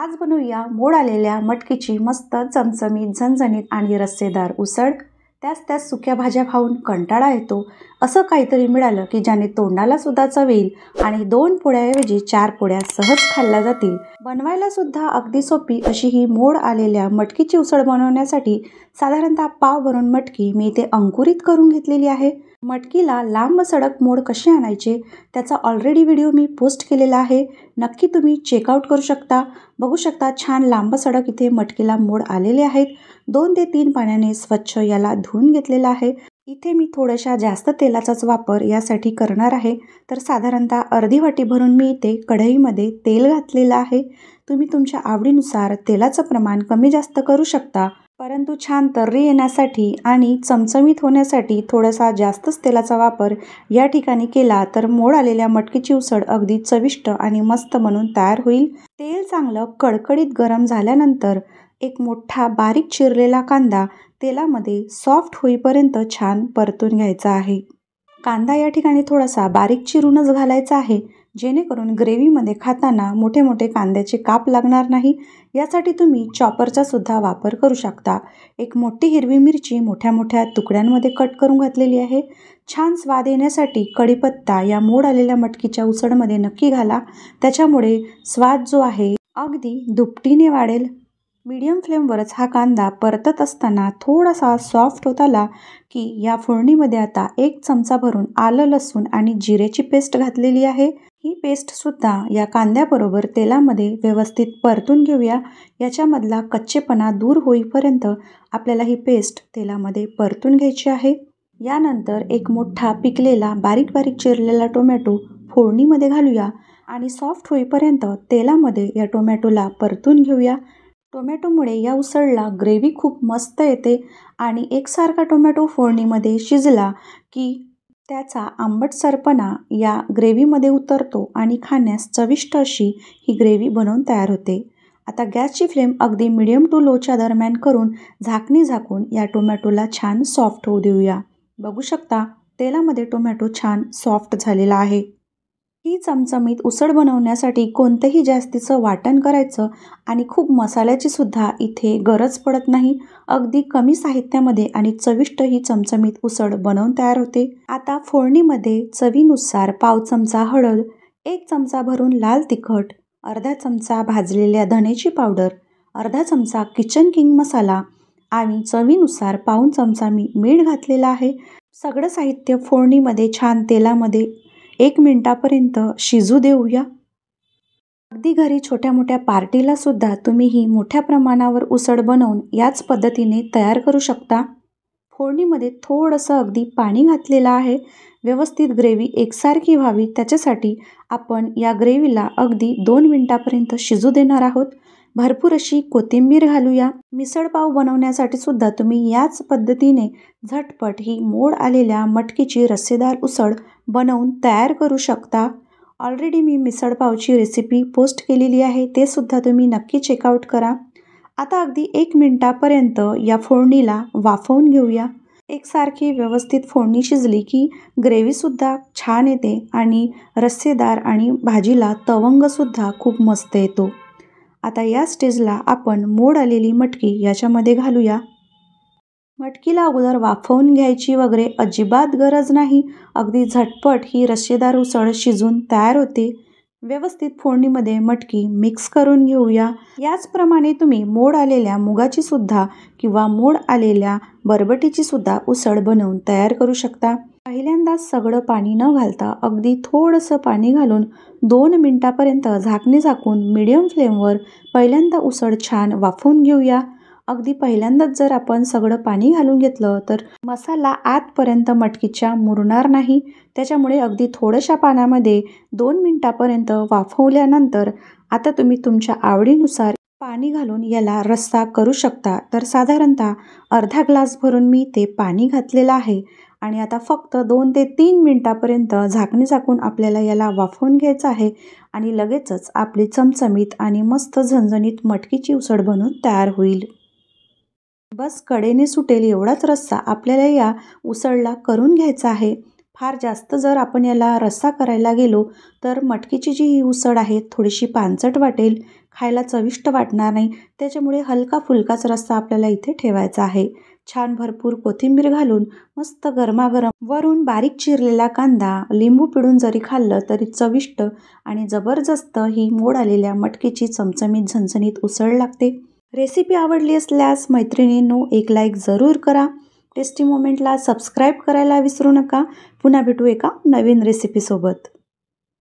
आज बनवूया मोड आलेल्या मटकीची मस्त चमचमीत झणझणीत आणि रस्सेदार उसळ त्याच त्याच सुक्या भाज्या खाऊन कंटाळा येतो असं काहीतरी मिळालं की ज्याने तोंडाला सुद्धा चवेल आणि दोन पोळ्याऐवजी चार पोळ्या सहज खाल्ल्या जातील बनवायला सुद्धा अगदी सोपी अशी ही मोड आलेल्या मटकीची उसळ बनवण्यासाठी साधारणतः पाव भरून मटकी मी इथे अंकुरित करून घेतलेली आहे मटकीला लांब सडक मोड कसे आणायचे त्याचा ऑलरेडी व्हिडिओ मी पोस्ट केलेला आहे नक्की तुम्ही चेकआउट करू शकता बघू शकता छान लांब सडक इथे मटकीला मोड आलेले आहेत दोन ते तीन पाण्याने स्वच्छ याला धुवून घेतलेला आहे इथे मी थोड्याशा जास्त तेलाचाच वापर यासाठी करणार आहे तर साधारणतः अर्धी वाटी भरून मी इथे कढईमध्ये तेल घातलेलं आहे तुम्ही तुमच्या आवडीनुसार तेलाचं प्रमाण कमी जास्त करू शकता परंतु छान तर्री येण्यासाठी आणि चमचमीत होण्यासाठी थोडासा जास्तच तेलाचा वापर या ठिकाणी केला तर मोड आलेल्या मटकीची उसळ अगदी चविष्ट आणि मस्त म्हणून तयार होईल तेल चांगलं कडकडीत गरम झाल्यानंतर एक मोठा बारीक चिरलेला कांदा तेलामध्ये सॉफ्ट होईपर्यंत छान परतून घ्यायचा आहे कांदा या ठिकाणी थोडासा बारीक चिरूनच घालायचा आहे जेणेकरून ग्रेव्हीमध्ये खाताना मोठे मोठे कांद्याचे काप लागणार नाही यासाठी तुम्ही चॉपरचा सुद्धा वापर करू शकता एक मोठी हिरवी मिरची मोठ्या मोठ्या तुकड्यांमध्ये कट करून घातलेली आहे छान स्वाद येण्यासाठी कढीपत्ता या मोड आलेल्या मटकीच्या उसळमध्ये नक्की घाला त्याच्यामुळे स्वाद जो आहे अगदी दुपटीने वाढेल मीडियम फ्लेमवरच हा कांदा परतत असताना थोडासा सॉफ्ट होत आला की या फोडणीमध्ये आता एक चमचा भरून आलं लसूण आणि जिरेची पेस्ट घातलेली आहे ही पेस्टसुद्धा या कांद्याबरोबर तेलामध्ये व्यवस्थित परतून घेऊया याच्यामधला कच्चेपणा दूर होईपर्यंत आपल्याला ही पेस्ट तेलामध्ये परतून घ्यायची आहे यानंतर एक मोठा पिकलेला बारीक बारीक चिरलेला टोमॅटो फोडणीमध्ये घालूया आणि सॉफ्ट होईपर्यंत तेलामध्ये या टोमॅटोला परतून घेऊया टोमॅटोमुळे या उसळला ग्रेव्ही खूप मस्त येते आणि एकसारखा टोमॅटो फोडणीमध्ये शिजला की त्याचा आंबट सरपणा या ग्रेव्हीमध्ये उतरतो आणि खाण्यास चविष्ट अशी ही ग्रेव्ही बनवून तयार होते आता गॅसची फ्लेम अगदी मिडियम टू लोच्या दरम्यान करून झाकणी झाकून या टोमॅटोला छान सॉफ्ट होऊ देऊया बघू शकता तेलामध्ये टोमॅटो छान सॉफ्ट झालेला आहे ही चमचमीत उसळ बनवण्यासाठी कोणतंही जास्तीचं वाटण करायचं आणि खूप मसाल्याची सुद्धा इथे गरज पडत नाही अगदी कमी साहित्यामध्ये आणि चविष्ट ही चमचमीत उसळ बनवून तयार होते आता फोडणीमध्ये चवीनुसार पाव चमचा हळद एक चमचा भरून लाल तिखट अर्धा चमचा भाजलेल्या धनेची पावडर अर्धा चमचा किचन किंग मसाला आणि चवीनुसार पाऊन चमचा मी मीठ घातलेला आहे सगळं साहित्य फोडणीमध्ये छान तेलामध्ये एक मिनटापर्यंत शिजू देऊया अगदी घरी छोट्या मोठ्या पार्टीला सुद्धा तुम्ही ही मोठ्या प्रमाणावर उसळ बनवून याच पद्धतीने तयार करू शकता फोडणीमध्ये थोडंसं अगदी पाणी घातलेलं आहे व्यवस्थित ग्रेव्ही एकसारखी व्हावी त्याच्यासाठी आपण या ग्रेव्हीला अगदी दोन मिनटापर्यंत शिजू देणार आहोत भरपूर अशी कोथिंबीर घालूया मिसळपाव बनवण्यासाठी सुद्धा तुम्ही याच पद्धतीने झटपट ही मोड आलेल्या मटकीची रस्सेदार उसळ बनवून तयार करू शकता ऑलरेडी मी मिसळपावची रेसिपी पोस्ट केलेली आहे ते सुद्धा तुम्ही नक्की चेकआउट करा आता अगदी एक मिनटापर्यंत या फोडणीला वाफवून घेऊया एकसारखी व्यवस्थित फोडणी शिजली की ग्रेव्हीसुद्धा छान येते आणि रस्सेदार आणि भाजीला तवंगसुद्धा खूप मस्त येतो आता या स्टेजला आपण मोड आलेली मटकी याच्यामध्ये घालूया मटकीला अगोदर वाफवून घ्यायची वगैरे अजिबात गरज नाही अगदी झटपट ही रस्सेदार उसळ शिजून तयार होते व्यवस्थित फोडणीमध्ये मटकी मिक्स करून घेऊया याचप्रमाणे तुम्ही मोड आलेल्या मुगाची सुद्धा किंवा मोड आलेल्या बरबटीची सुद्धा उसळ बनवून तयार करू शकता पहिल्यांदाच सगळं पाणी न घालता अगदी थोडंसं पाणी घालून दोन मिनटापर्यंत झाकणी झाकून मिडियम फ्लेमवर पहिल्यांदा उसळ छान वाफवून घेऊया अगदी पहिल्यांदाच जर आपण सगळं पाणी घालून घेतलं तर मसाला आतपर्यंत मटकीच्या मुरणार नाही त्याच्यामुळे अगदी थोड्याशा पाण्यामध्ये दोन मिनटापर्यंत वाफवल्यानंतर आता तुम्ही तुमच्या आवडीनुसार पाणी घालून याला रस्सा करू शकता तर साधारणतः अर्धा ग्लास भरून मी ते पाणी घातलेलं आहे आणि आता फक्त दोन ते तीन मिनटापर्यंत झाकणी झाकून आपल्याला याला वाफवून घ्यायचं आहे आणि लगेचच आपली चमचमीत आणि मस्त झणझणीत मटकीची उसळ बनून तयार होईल बस कडेने सुटेल एवढाच रस्सा आपल्याला या उसळला करून घ्यायचा आहे फार जास्त जर आपण याला रस्सा करायला गेलो तर मटकीची जी ही उसळ आहे थोडीशी पानचट वाटेल खायला चविष्ट वाटणार नाही त्याच्यामुळे हलका फुलकाच रस्सा आपल्याला इथे ठेवायचा आहे छान भरपूर कोथिंबीर घालून मस्त गरमागरम वरून बारीक चिरलेला कांदा लिंबू पिळून जरी खाल्लं तरी चविष्ट आणि जबरदस्त ही मोड आलेल्या मटकीची चमचमीत झणझणीत उसळ लागते रेसिपी आवडली असल्यास मैत्रिणींनो एक लाईक जरूर करा टेस्टी मोमेंटला सबस्क्राईब करायला विसरू नका पुन्हा भेटू एका नवीन रेसिपीसोबत